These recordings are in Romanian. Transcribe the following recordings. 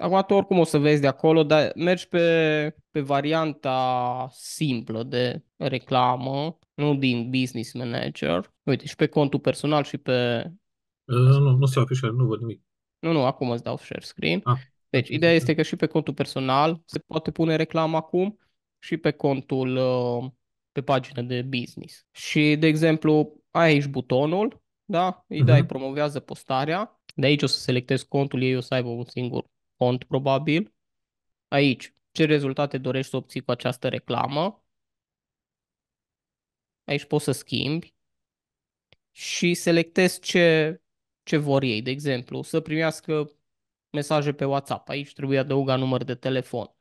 Acum tu oricum o să vezi de acolo, dar mergi pe, pe varianta simplă de reclamă, nu din business manager. Uite, și pe contul personal și pe... Ă, nu, nu, nu se afișează, nu văd nimic. Nu, nu, acum îți dau share screen. Ah. Deci, ideea este că și pe contul personal se poate pune reclamă acum și pe contul, ă, pe pagina de business. Și, de exemplu, ai aici butonul, da? Îi dai, uh-huh. promovează postarea. De aici o să selectez contul, ei o să aibă un singur cont probabil. Aici, ce rezultate dorești să obții cu această reclamă. Aici poți să schimbi și selectezi ce, ce vor ei, de exemplu, să primească mesaje pe WhatsApp. Aici trebuie adăuga număr de telefon.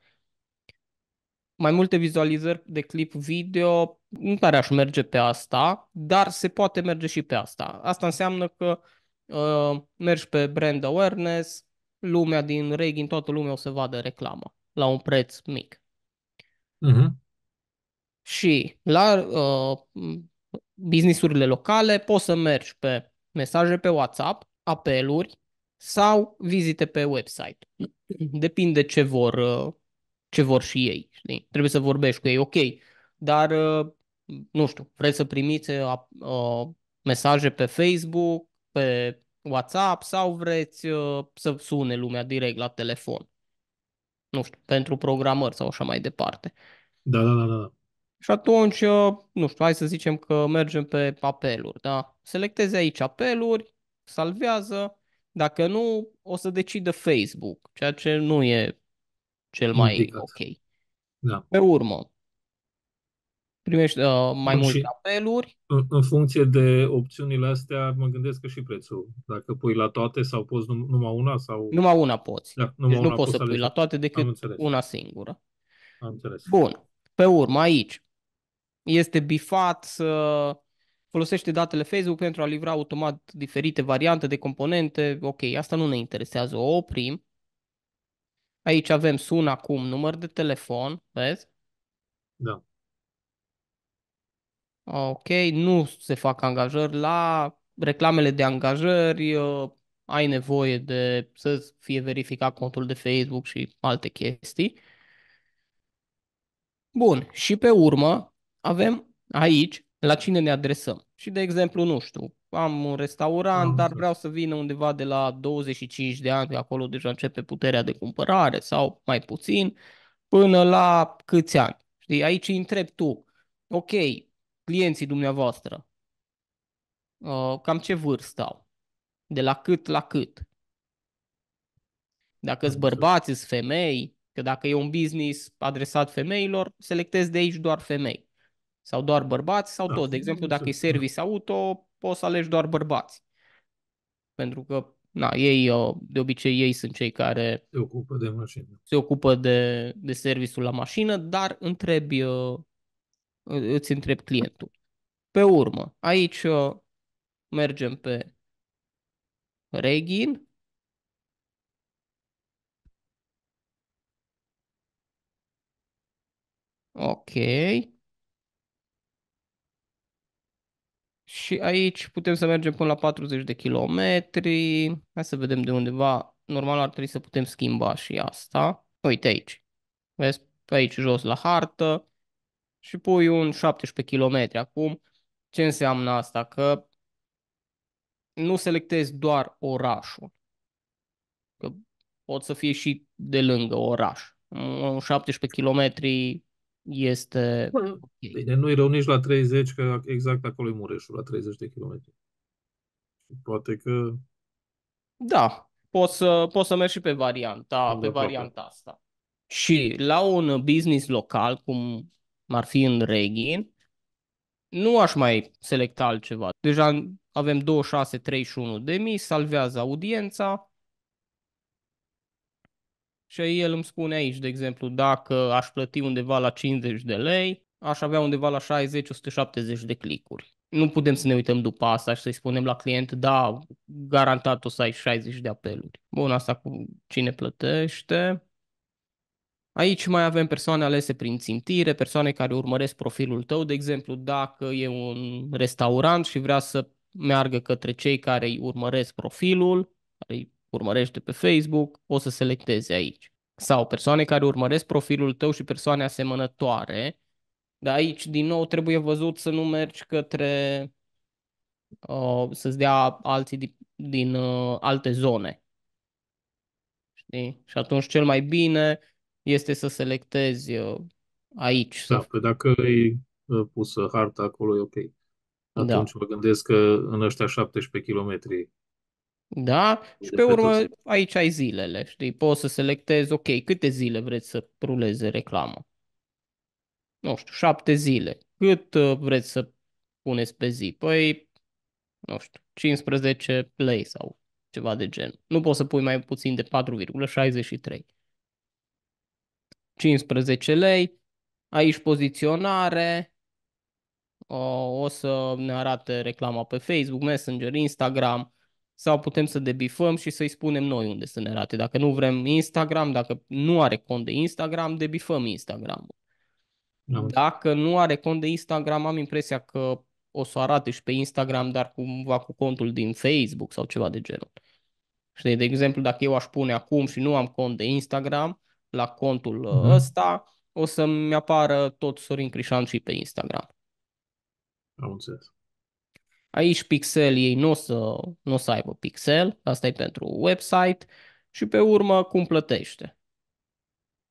Mai multe vizualizări de clip video, nu care aș merge pe asta, dar se poate merge și pe asta. Asta înseamnă că uh, mergi pe brand awareness, lumea din reg, toată lumea o să vadă reclama la un preț mic. Uh-huh. Și la uh, businessurile locale poți să mergi pe mesaje pe WhatsApp, apeluri sau vizite pe website. Depinde ce vor, uh, ce vor și ei. Știi? Trebuie să vorbești cu ei, ok, dar uh, nu știu, vreți să primiți uh, uh mesaje pe Facebook, pe WhatsApp sau vreți uh, să sune lumea direct la telefon. Nu știu, pentru programări sau așa mai departe. Da, da, da, da. Și atunci, uh, nu știu, hai să zicem că mergem pe apeluri, da? Selectezi aici apeluri, salvează, dacă nu, o să decidă Facebook, ceea ce nu e cel mai Indicat. Da. ok. Da. Pe urmă, primești uh, mai și multe apeluri. În, în funcție de opțiunile astea, mă gândesc că și prețul. Dacă pui la toate sau poți num- numai una sau... Numai una poți. Da, numai deci una nu poți să pui la toate decât una singură. Am înțeles. Bun. Pe urmă, aici este bifat să folosește datele Facebook pentru a livra automat diferite variante de componente. Ok, asta nu ne interesează, o oprim. Aici avem sun acum, număr de telefon, vezi? Da. Ah, ok, nu se fac angajări. La reclamele de angajări uh, ai nevoie de să fie verificat contul de Facebook și alte chestii. Bun, și pe urmă avem aici la cine ne adresăm. Și de exemplu, nu știu, am un restaurant, dar vreau să vină undeva de la 25 de ani, acolo deja începe puterea de cumpărare sau mai puțin, până la câți ani. Știi, aici îi întreb tu, ok, clienții dumneavoastră, uh, cam ce vârstă au, de la cât la cât. Dacă sunt adică- bărbați, sunt femei, că dacă e un business adresat femeilor, selectezi de aici doar femei. Sau doar bărbați, sau da, tot. De exemplu, dacă e service auto, poți să alegi doar bărbați. Pentru că na, ei, uh, de obicei, ei sunt cei care se ocupă de mașină. Se ocupă de, de serviciul la mașină, dar întrebi uh, îți întrebi clientul. Pe urmă, aici uh, mergem pe Regin. Ok. Și aici putem să mergem până la 40 de kilometri. Hai să vedem de undeva. Normal ar trebui să putem schimba și asta. Uite aici. Vezi? Pe aici jos la hartă și pui un 17 km. Acum, ce înseamnă asta? Că nu selectezi doar orașul. Că pot să fie și de lângă oraș. un 17 km este... Bine, nu-i rău nici la 30, că exact acolo e Mureșul, la 30 de kilometri. Poate că... Da, poți să, poți să mergi și pe varianta, pe varianta da. asta. Și la un business local, cum ar fi în reghin, nu aș mai selecta altceva. Deja avem 26-31 de mii, salvează audiența și el îmi spune aici, de exemplu, dacă aș plăti undeva la 50 de lei, aș avea undeva la 60-170 de clicuri. Nu putem să ne uităm după asta și să-i spunem la client, da, garantat o să ai 60 de apeluri. Bun, asta cu cine plătește. Aici mai avem persoane alese prin țintire, persoane care urmăresc profilul tău, de exemplu, dacă e un restaurant și vrea să meargă către cei care îi urmăresc profilul, care îi urmărește pe Facebook, o să selecteze aici. Sau persoane care urmăresc profilul tău și persoane asemănătoare, dar aici, din nou, trebuie văzut să nu mergi către uh, să-ți dea alții din, din uh, alte zone. Știi? Și atunci cel mai bine este să selectezi uh, aici. Da, să... Păi dacă e uh, pusă harta acolo, e ok. Da. Atunci da. mă gândesc că în ăștia 17 km da? Și pe urmă aici ai zilele, știi? Poți să selectezi, ok, câte zile vreți să ruleze reclamă? Nu știu, șapte zile. Cât uh, vreți să puneți pe zi? Păi, nu știu, 15 play sau ceva de gen. Nu poți să pui mai puțin de 4,63. 15 lei. Aici poziționare, o să ne arate reclama pe Facebook, Messenger, Instagram sau putem să debifăm și să-i spunem noi unde să ne arate. Dacă nu vrem Instagram, dacă nu are cont de Instagram, debifăm Instagram. No. Da. Dacă nu are cont de Instagram, am impresia că o să o arate și pe Instagram, dar cumva cu contul din Facebook sau ceva de genul. Știi, de exemplu, dacă eu aș pune acum și nu am cont de Instagram, la contul uh-huh. ăsta, o să-mi apară tot Sorin Crișan și pe Instagram. Am înțeles. Aici pixel ei nu o să, nu o să aibă pixel, asta e pentru website și pe urmă cum plătește.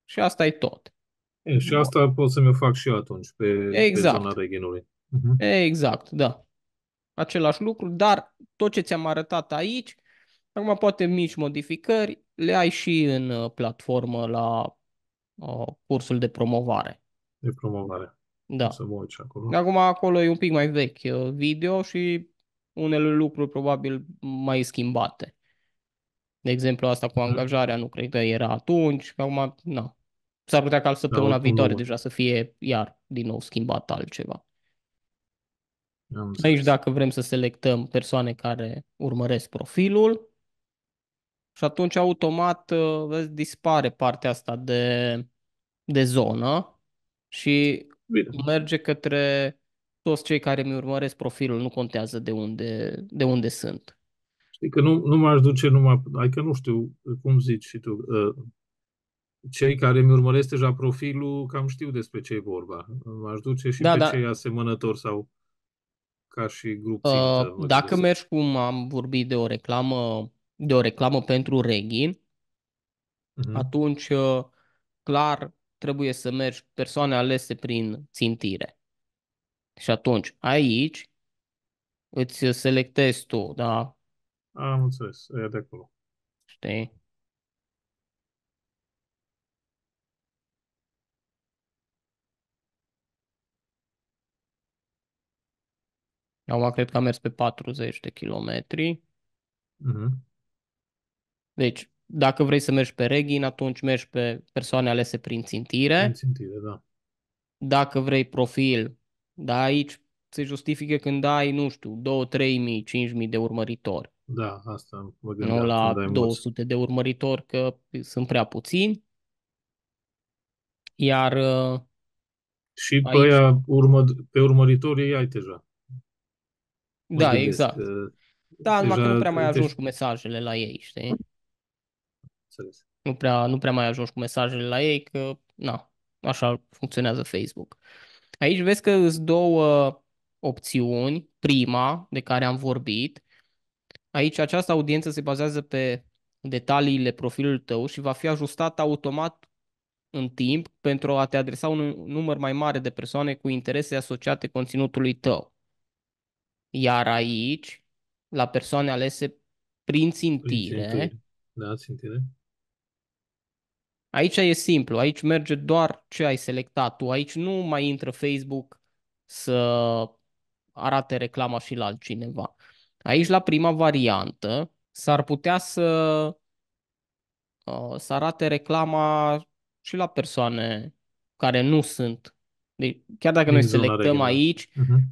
Și asta e tot. E, și asta pot să-mi fac și eu atunci pe, exact. pe zona reginului. Uh-huh. Mhm. Exact, da. Același lucru, dar tot ce ți-am arătat aici, acum poate mici modificări, le ai și în uh, platformă la uh, cursul de promovare. De promovare. Da. Să mă acolo. Acum acolo e un pic mai vechi uh, video și unele lucruri probabil mai schimbate. De exemplu, asta cu da. angajarea nu cred că era atunci, acum, na. S-ar putea ca săptămâna da, viitoare deja să fie iar din nou schimbat altceva. Aici dacă vrem să selectăm persoane care urmăresc profilul, și atunci, automat, uh, vezi, dispare partea asta de, de zonă și Bine. merge către toți cei care mi urmăresc profilul, nu contează de unde, de unde sunt. Știi că nu, nu m-aș duce numai, adică nu știu cum zici și tu, uh, cei care mi urmăresc deja profilul, cam știu despre ce e vorba. M-aș duce și da, pe da. cei asemănători sau ca și grup. Uh, dacă mergi cum am vorbit de o reclamă de o reclamă pentru reghi, uh-huh. Mhm. atunci uh, clar trebuie să mergi persoane alese prin țintire. Și atunci aici îți selectezi tu, da? Am înțeles, e de acolo. Știi? Acum cred că am mers pe 40 de kilometri. Mm-hmm. Deci, dacă vrei să mergi pe Regin, atunci mergi pe persoane alese prin țintire. Prin țintire, da. Dacă vrei profil, da, aici se justifică când ai, nu știu, 2, 3 mii, 5 mii de urmăritori. Da, asta mă gândeam. Nu la 200 mulți. de urmăritori, că sunt prea puțini. Iar uh, și aici... pe, aia urmă, pe urmăritorii ai deja. Da, mă da, gândesc, exact. Că da, numai că nu prea mai ajungi deci cu mesajele la ei, știi? înțeles. Nu prea, nu prea mai ajungi cu mesajele la ei, că na, așa funcționează Facebook. Aici vezi că sunt două opțiuni. Prima, de care am vorbit. Aici această audiență se bazează pe detaliile profilului tău și va fi ajustat automat în timp pentru a te adresa un număr mai mare de persoane cu interese asociate conținutului tău. Iar aici, la persoane alese prin țintire, prin țintire. Da, țintire. Aici e simplu, aici merge doar ce ai selectat tu, aici nu mai intră Facebook să arate reclama și la altcineva. Aici, la prima variantă, s-ar putea să, uh, să arate reclama și la persoane care nu sunt. Deci, chiar dacă noi selectăm regulă. aici, uh-huh.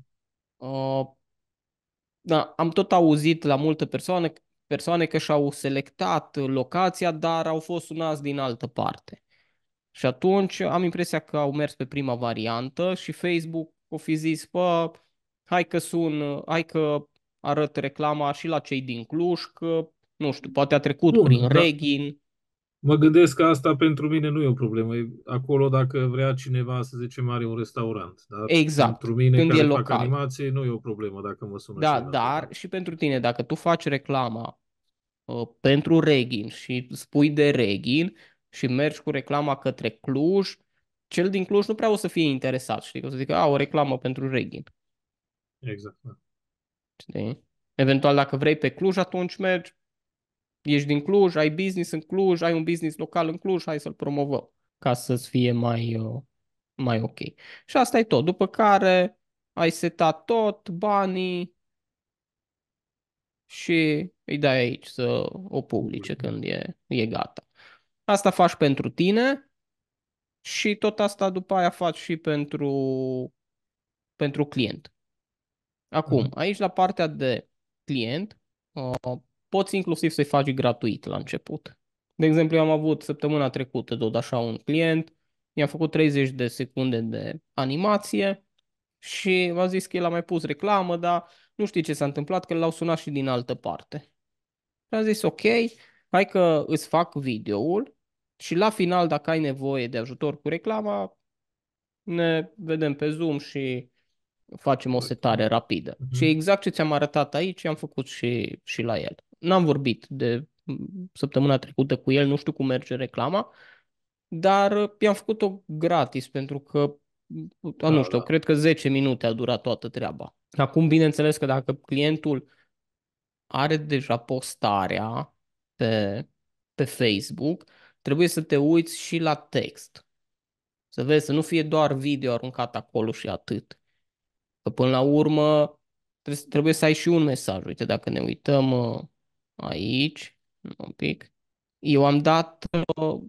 uh, da, am tot auzit la multe persoane persoane că și-au selectat locația, dar au fost sunați din altă parte. Și atunci am impresia că au mers pe prima variantă și Facebook o fi zis, Pă, hai că sun, hai că arăt reclama și la cei din Cluj, că, nu știu, poate a trecut Bun, prin da. Reghin. Mă gândesc că asta pentru mine nu e o problemă. Acolo, dacă vrea cineva, să zicem, are un restaurant. Da? exact. Pentru mine, Când care e fac animație, nu e o problemă dacă mă sună. Da, dar și pentru tine, dacă tu faci reclama uh, pentru Reghin și spui de Reghin și mergi cu reclama către Cluj, cel din Cluj nu prea o să fie interesat, știi? O să zică, a, o reclamă pentru Reghin. Exact. Da. Știi? Eventual, dacă vrei pe Cluj, atunci mergi ești din Cluj, ai business în Cluj, ai un business local în Cluj, hai să-l promovăm ca să-ți fie mai, uh, mai ok. Și asta e tot. După care ai setat tot, banii și îi dai aici să o publice când e, e gata. Asta faci pentru tine și tot asta după aia faci și pentru, pentru client. Acum, mhm. aici la partea de client, uh, poți inclusiv să-i faci gratuit la început. De exemplu, eu am avut săptămâna trecută tot așa un client, i-am făcut 30 de secunde de animație și v-a zis că el a mai pus reclamă, dar nu știi ce s-a întâmplat, că l-au sunat și din altă parte. Și a zis, ok, hai că îți fac videoul și la final, dacă ai nevoie de ajutor cu reclama, ne vedem pe Zoom și facem o setare rapidă. Uh-huh. Și mhm. exact ce ți-am arătat aici, am făcut și, și la el n-am vorbit de săptămâna trecută cu el, nu știu cum merge reclama, dar uh, i-am făcut-o gratis pentru că, da, nu știu, da. cred că 10 minute a durat toată treaba. Acum, bineînțeles că dacă clientul are deja postarea pe, pe Facebook, trebuie să te uiți și la text. Să vezi, să nu fie doar video aruncat acolo și atât. Că până la urmă trebuie să ai și un mesaj. Uite, dacă ne uităm uh, aici, un pic. Eu am dat, uh,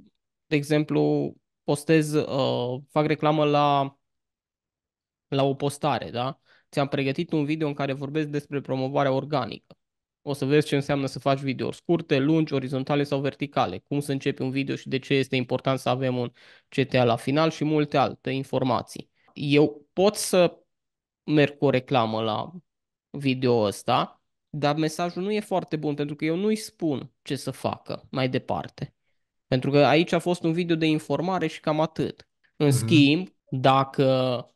de exemplu, postez, uh, fac reclamă la, la o postare, da? Ți-am pregătit un video în care vorbesc despre promovarea organică. O să vezi ce înseamnă să faci video scurte, lungi, orizontale sau verticale, cum să începi un video și de ce este important să avem un CTA la final și multe alte informații. Eu pot să merg cu o reclamă la video ăsta, dar mesajul nu e foarte bun pentru că eu nu-i spun ce să facă mai departe. Pentru că aici a fost un video de informare și cam atât. În mm-hmm. schimb, dacă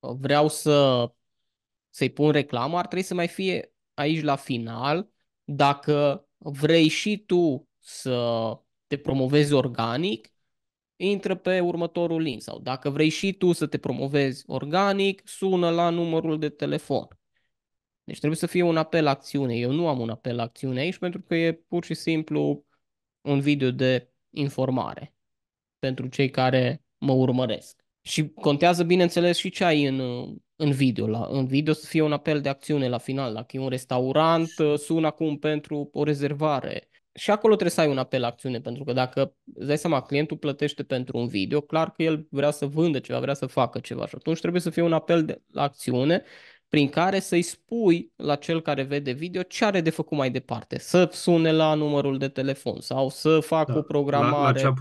vreau să, să-i pun reclamă, ar trebui să mai fie aici la final. Dacă vrei și tu să te promovezi organic, intră pe următorul link. Sau dacă vrei și tu să te promovezi organic, sună la numărul de telefon. Deci trebuie să fie un apel la acțiune. Eu nu am un apel la acțiune aici pentru că e pur și simplu un video de informare pentru cei care mă urmăresc. Și contează, bineînțeles, și ce ai în, în video. La, în video să fie un apel de acțiune la final. Dacă e un restaurant, sun acum pentru o rezervare. Și acolo trebuie să ai un apel la acțiune, pentru că dacă îți dai seama, clientul plătește pentru un video, clar că el vrea să vândă ceva, vrea să facă ceva și atunci trebuie să fie un apel de, la acțiune prin care să-i spui la cel care vede video ce are de făcut mai departe. Să sune la numărul de telefon sau să facă da, o programare. La, la